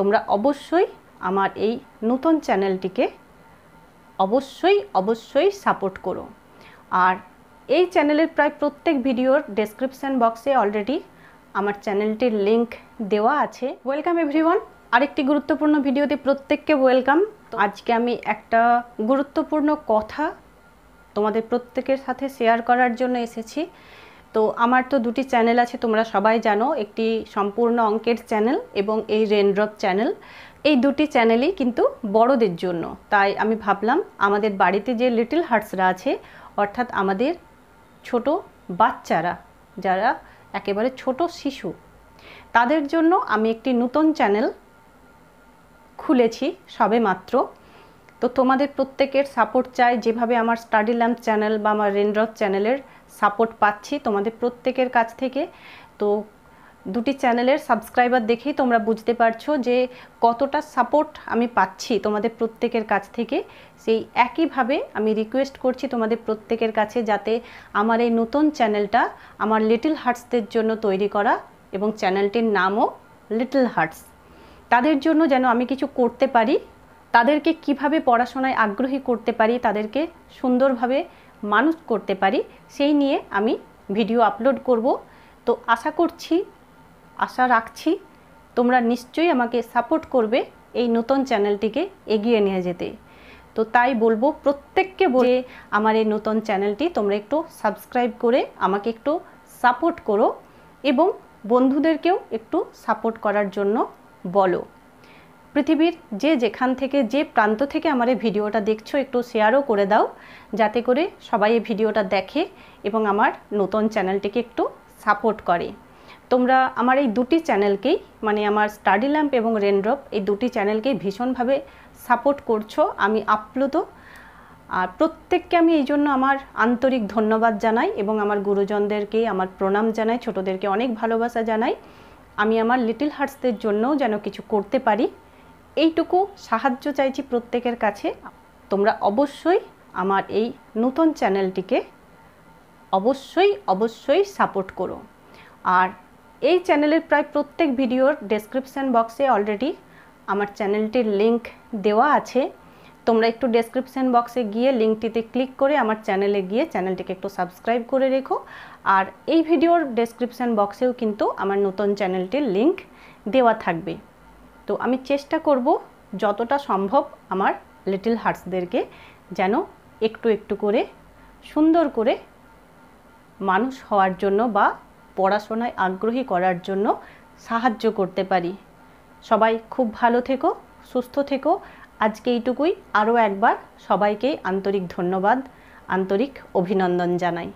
তোমরা অবশ্যই আমার এই নতুন চ্যানেলটিকে অবশ্যই অবশ্যই সাপোর্ট করো আর এই চ্যানেলের প্রায় প্রত্যেক ভিডিওর ডেসক্রিপশান বক্সে অলরেডি আমার চ্যানেলটির লিংক দেওয়া আছে ওয়েলকাম এভরিওয়ান আরেকটি গুরুত্বপূর্ণ ভিডিওতে প্রত্যেককে ওয়েলকাম আজকে আমি একটা গুরুত্বপূর্ণ কথা তোমাদের প্রত্যেকের সাথে শেয়ার করার জন্য এসেছি তো আমার তো দুটি চ্যানেল আছে তোমরা সবাই জানো একটি সম্পূর্ণ অঙ্কের চ্যানেল এবং এই রেনড্রপ চ্যানেল এই দুটি চ্যানেলই কিন্তু বড়দের জন্য তাই আমি ভাবলাম আমাদের বাড়িতে যে লিটল হার্টসরা আছে অর্থাৎ আমাদের ছোট বাচ্চারা যারা একেবারে ছোট শিশু তাদের জন্য আমি একটি নতুন চ্যানেল খুলেছি সবে মাত্র তো তোমাদের প্রত্যেকের সাপোর্ট চাই যেভাবে আমার স্টাডি ল্যাম্প চ্যানেল বা আমার রেনড্রপ চ্যানেলের সাপোর্ট পাচ্ছি তোমাদের প্রত্যেকের কাছ থেকে তো দুটি চ্যানেলের সাবস্ক্রাইবার দেখেই তোমরা বুঝতে পারছো যে কতটা সাপোর্ট আমি পাচ্ছি তোমাদের প্রত্যেকের কাছ থেকে সেই একইভাবে আমি রিকোয়েস্ট করছি তোমাদের প্রত্যেকের কাছে যাতে আমার এই নতুন চ্যানেলটা আমার লিটল হার্টসদের জন্য তৈরি করা এবং চ্যানেলটির নামও লিটল হার্টস তাদের জন্য যেন আমি কিছু করতে পারি তাদেরকে কিভাবে পড়াশোনায় আগ্রহী করতে পারি তাদেরকে সুন্দরভাবে মানুষ করতে পারি সেই নিয়ে আমি ভিডিও আপলোড করব তো আশা করছি আশা রাখছি তোমরা নিশ্চয়ই আমাকে সাপোর্ট করবে এই নতুন চ্যানেলটিকে এগিয়ে নিয়ে যেতে তো তাই বলবো প্রত্যেককে বলে আমার এই নতুন চ্যানেলটি তোমরা একটু সাবস্ক্রাইব করে আমাকে একটু সাপোর্ট করো এবং বন্ধুদেরকেও একটু সাপোর্ট করার জন্য বলো পৃথিবীর যে যেখান থেকে যে প্রান্ত থেকে আমার এই ভিডিওটা দেখছো একটু শেয়ারও করে দাও যাতে করে সবাই এই ভিডিওটা দেখে এবং আমার নতুন চ্যানেলটিকে একটু সাপোর্ট করে তোমরা আমার এই দুটি চ্যানেলকেই মানে আমার স্টাডি ল্যাম্প এবং রেনড্রপ এই দুটি চ্যানেলকেই ভীষণভাবে সাপোর্ট করছো আমি আপ্লুত আর প্রত্যেককে আমি এই জন্য আমার আন্তরিক ধন্যবাদ জানাই এবং আমার গুরুজনদেরকে আমার প্রণাম জানাই ছোটোদেরকে অনেক ভালোবাসা জানাই আমি আমার লিটিল হার্টসদের জন্যও যেন কিছু করতে পারি এইটুকু সাহায্য চাইছি প্রত্যেকের কাছে তোমরা অবশ্যই আমার এই নতুন চ্যানেলটিকে অবশ্যই অবশ্যই সাপোর্ট করো আর এই চ্যানেলের প্রায় প্রত্যেক ভিডিওর ডেসক্রিপশান বক্সে অলরেডি আমার চ্যানেলটির লিংক দেওয়া আছে তোমরা একটু ডেসক্রিপশান বক্সে গিয়ে লিঙ্কটিতে ক্লিক করে আমার চ্যানেলে গিয়ে চ্যানেলটিকে একটু সাবস্ক্রাইব করে রেখো আর এই ভিডিওর ডেসক্রিপশান বক্সেও কিন্তু আমার নতুন চ্যানেলটির লিংক দেওয়া থাকবে তো আমি চেষ্টা করব যতটা সম্ভব আমার লিটল হার্টসদেরকে যেন একটু একটু করে সুন্দর করে মানুষ হওয়ার জন্য বা পড়াশোনায় আগ্রহী করার জন্য সাহায্য করতে পারি সবাই খুব ভালো থেকো সুস্থ থেকো আজকে এইটুকুই আরও একবার সবাইকে আন্তরিক ধন্যবাদ আন্তরিক অভিনন্দন জানাই